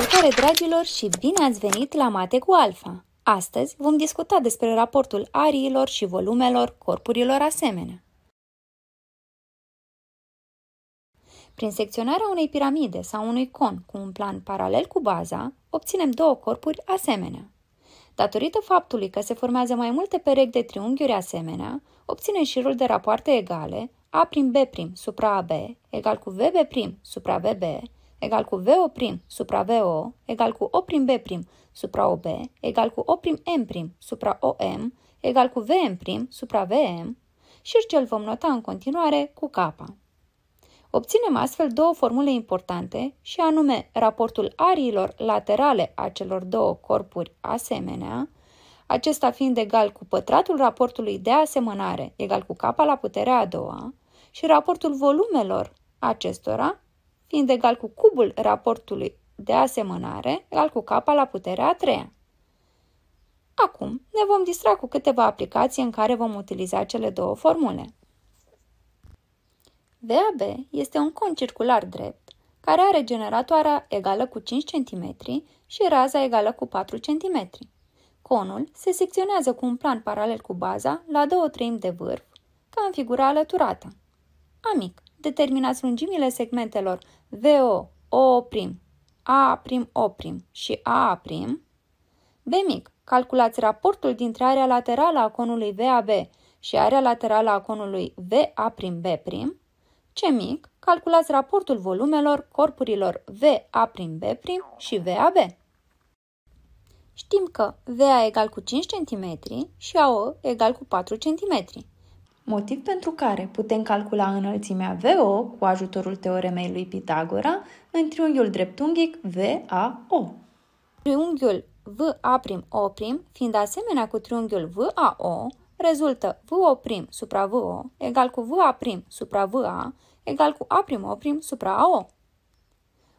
Salutare dragilor și bine ați venit la Mate cu Alfa! Astăzi vom discuta despre raportul ariilor și volumelor corpurilor asemenea. Prin secționarea unei piramide sau unui con cu un plan paralel cu baza, obținem două corpuri asemenea. Datorită faptului că se formează mai multe perechi de triunghiuri asemenea, obținem șirul de rapoarte egale, A prim B prim supra AB egal cu VB prim supra VB, egal cu V prim supra VO egal cu O prim B prim supra OB egal cu O prim M prim supra OM egal cu VM prim supra VM și cel vom nota în continuare cu K. Obținem astfel două formule importante și anume raportul ariilor laterale a celor două corpuri asemenea, acesta fiind egal cu pătratul raportului de asemănare egal cu K la puterea a doua și raportul volumelor acestora fiind egal cu cubul raportului de asemănare, egal cu K la puterea a treia. Acum ne vom distra cu câteva aplicații în care vom utiliza cele două formule. VAB este un con circular drept care are generatoarea egală cu 5 cm și raza egală cu 4 cm. Conul se secționează cu un plan paralel cu baza la două treimi de vârf, ca în figura alăturată. Amic determinați lungimile segmentelor VO, O', prim, A', prim, O' prim și A', prim. B mic, calculați raportul dintre area laterală a conului VAB și area laterală a conului prim B prim. C mic, calculați raportul volumelor corpurilor prim B prim și VAB. Știm că VA egal cu 5 cm și AO egal cu 4 cm motiv pentru care putem calcula înălțimea VO cu ajutorul teoremei lui Pitagora în triunghiul dreptunghic VAO. Triunghiul VAO' fiind asemenea cu triunghiul VAO, rezultă VO' supra VO egal cu VA' supra VA egal cu A'O' supra AO.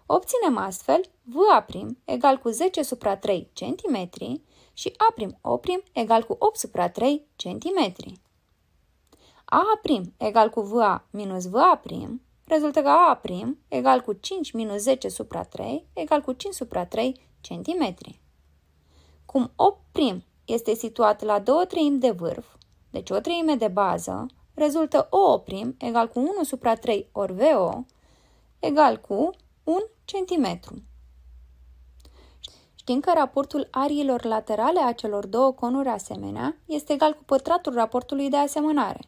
Obținem astfel VA' egal cu 10 supra 3 cm și A'O' egal cu 8 supra 3 cm. A' prim egal cu VA minus VA' prim rezultă că A' prim egal cu 5 minus 10 supra 3 egal cu 5 supra 3 cm. Cum O prim este situat la 2 treimi de vârf, deci o treime de bază, rezultă O' prim egal cu 1 supra 3 ori VO egal cu 1 cm. Știm că raportul ariilor laterale a celor două conuri asemenea este egal cu pătratul raportului de asemănare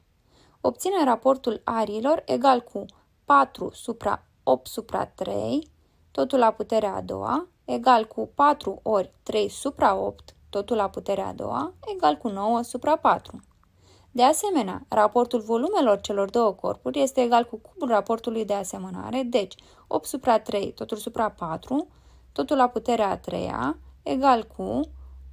obține raportul ariilor egal cu 4 supra 8 supra 3, totul la puterea a doua, egal cu 4 ori 3 supra 8, totul la puterea a doua, egal cu 9 supra 4. De asemenea, raportul volumelor celor două corpuri este egal cu cubul raportului de asemănare, deci 8 supra 3, totul supra 4, totul la puterea a treia, egal cu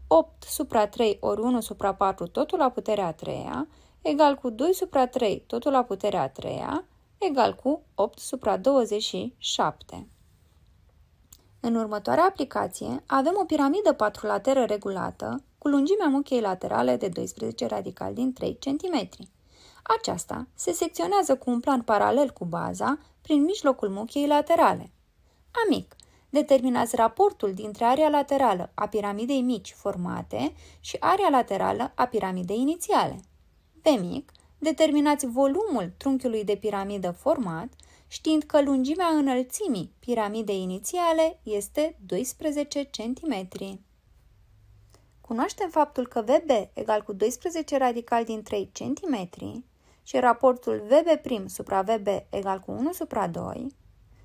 8 supra 3 ori 1 supra 4, totul la puterea a treia, egal cu 2 supra 3, totul la puterea 3 treia, egal cu 8 supra 27. În următoarea aplicație avem o piramidă patrulateră regulată cu lungimea muchei laterale de 12 radical din 3 cm. Aceasta se secționează cu un plan paralel cu baza prin mijlocul muchei laterale. Amic, determinați raportul dintre area laterală a piramidei mici formate și area laterală a piramidei inițiale pe mic, determinați volumul trunchiului de piramidă format, știind că lungimea înălțimii piramidei inițiale este 12 cm. Cunoaștem faptul că VB egal cu 12 radical din 3 cm și raportul VB' supra VB egal cu 1 supra 2,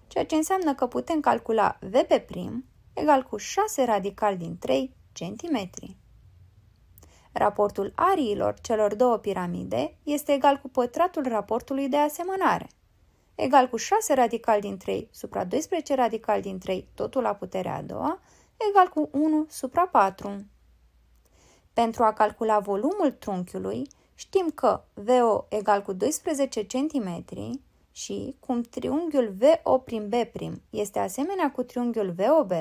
ceea ce înseamnă că putem calcula VB' egal cu 6 radical din 3 cm. Raportul ariilor celor două piramide este egal cu pătratul raportului de asemănare, egal cu 6 radical din 3 supra 12 radical din 3, totul la puterea a doua, egal cu 1 supra 4. Pentru a calcula volumul trunchiului, știm că VO egal cu 12 cm și cum triunghiul VO prim B prim este asemenea cu triunghiul VOB,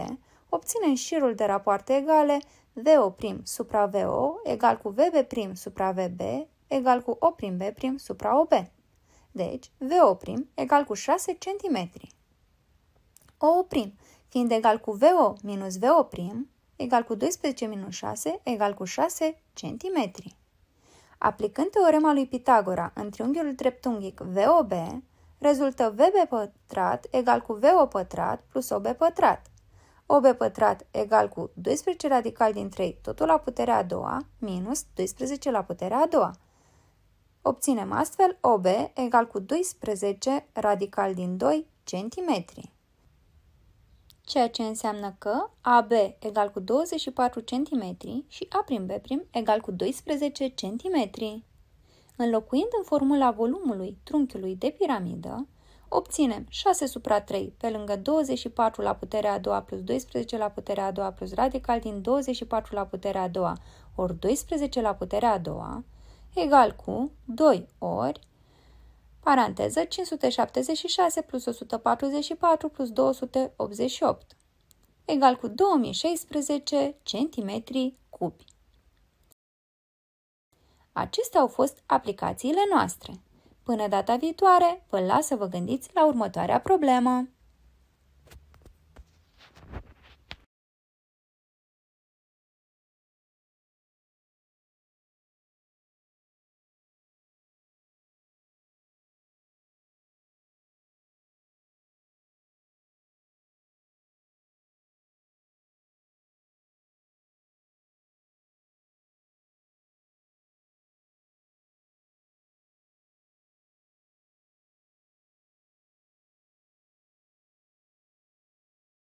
obținem șirul de rapoarte egale VO prim supra VO egal cu VB prim supra VB egal cu O prim B prim supra OB. Deci, VO prim egal cu 6 cm. O prim fiind egal cu VO minus VO prim egal cu 12 minus 6 egal cu 6 cm. Aplicând teorema lui Pitagora în triunghiul dreptunghic VOB, rezultă VB pătrat egal cu VO pătrat plus OB pătrat OB pătrat egal cu 12 radical din 3, totul la puterea a doua, minus 12 la puterea a doua. Obținem astfel OB egal cu 12 radical din 2 cm. Ceea ce înseamnă că AB egal cu 24 cm și A prim B prim egal cu 12 cm. Înlocuind în formula volumului trunchiului de piramidă, obținem 6 supra 3 pe lângă 24 la puterea a doua plus 12 la puterea a doua plus radical din 24 la puterea a doua ori 12 la puterea a doua egal cu 2 ori paranteză 576 plus 144 plus 288 egal cu 2016 cm cubi. Acestea au fost aplicațiile noastre. Până data viitoare, vă las să vă gândiți la următoarea problemă.